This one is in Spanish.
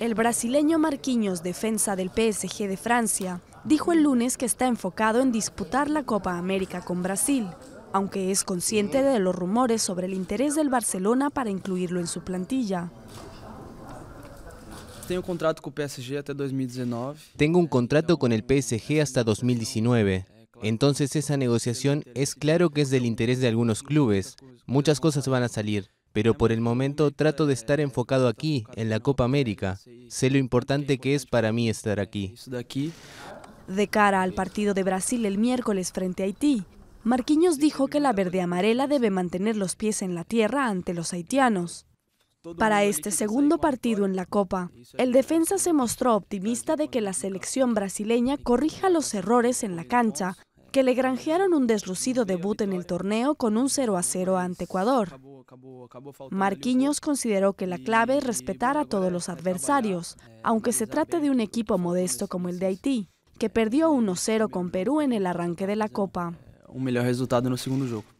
El brasileño Marquinhos, defensa del PSG de Francia, dijo el lunes que está enfocado en disputar la Copa América con Brasil, aunque es consciente de los rumores sobre el interés del Barcelona para incluirlo en su plantilla. Tengo un contrato con el PSG hasta 2019. Entonces esa negociación es claro que es del interés de algunos clubes. Muchas cosas van a salir pero por el momento trato de estar enfocado aquí, en la Copa América. Sé lo importante que es para mí estar aquí. De cara al partido de Brasil el miércoles frente a Haití, Marquinhos dijo que la verde amarela debe mantener los pies en la tierra ante los haitianos. Para este segundo partido en la Copa, el defensa se mostró optimista de que la selección brasileña corrija los errores en la cancha que le granjearon un deslucido debut en el torneo con un 0 a 0 ante Ecuador. Marquinhos consideró que la clave es respetar a todos los adversarios, aunque se trate de un equipo modesto como el de Haití, que perdió 1-0 con Perú en el arranque de la Copa. Un mejor resultado en el segundo juego.